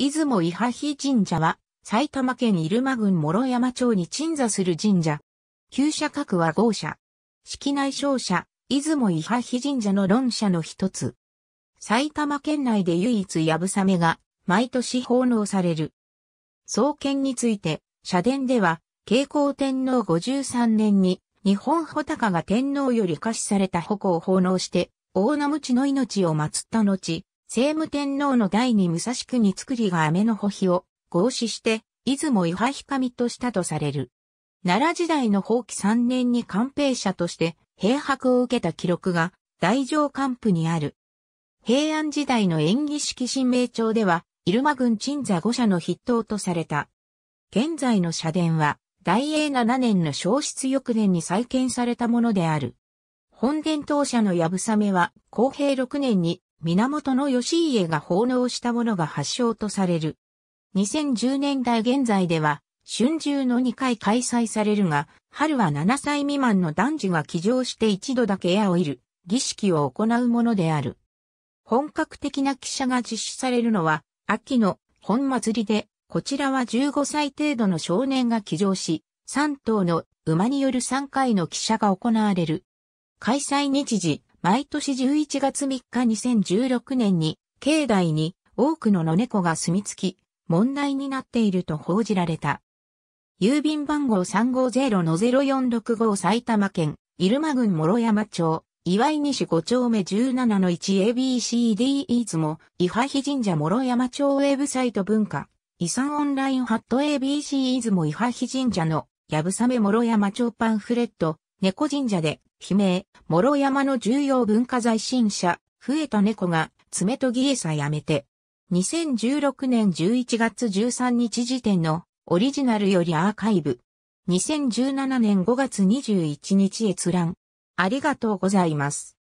出雲伊波比神社は、埼玉県入間郡諸山町に鎮座する神社。旧社格は豪社。式内商社、出雲伊波比神社の論社の一つ。埼玉県内で唯一やぶさめが、毎年奉納される。創建について、社殿では、慶光天皇53年に、日本穂高が天皇より可視された矛を奉納して、大名無の命を祀った後、聖武天皇の第二武蔵国造りが雨の保碑を合祀して、出雲伊波神としたとされる。奈良時代の法規三年に官兵者として、兵白を受けた記録が、大乗官府にある。平安時代の演技式神明帳では、入間軍鎮座五社の筆頭とされた。現在の社殿は、大英七年の消失翌年に再建されたものである。本殿当社のやぶさめは、公平六年に源義家が奉納したものが発祥とされる。2010年代現在では、春秋の2回開催されるが、春は7歳未満の男児が騎乗して一度だけ矢を射る、儀式を行うものである。本格的な記者が実施されるのは、秋の本祭りで、こちらは15歳程度の少年が騎乗し、3頭の馬による3回の記者が行われる。開催日時、毎年11月3日2016年に、境内に多くの野猫が住み着き、問題になっていると報じられた。郵便番号350-0465埼玉県、入間郡諸山町、岩井西5丁目 17-1ABCD e ーズも、伊波比神社諸山町ウェブサイト文化、遺産オンラインハット ABC e ズも伊波比神社の、やぶさめ諸山町パンフレット、猫神社で、悲鳴、諸山の重要文化財新社、増えた猫が、爪研ぎさやめて。2016年11月13日時点の、オリジナルよりアーカイブ。2017年5月21日閲覧。ありがとうございます。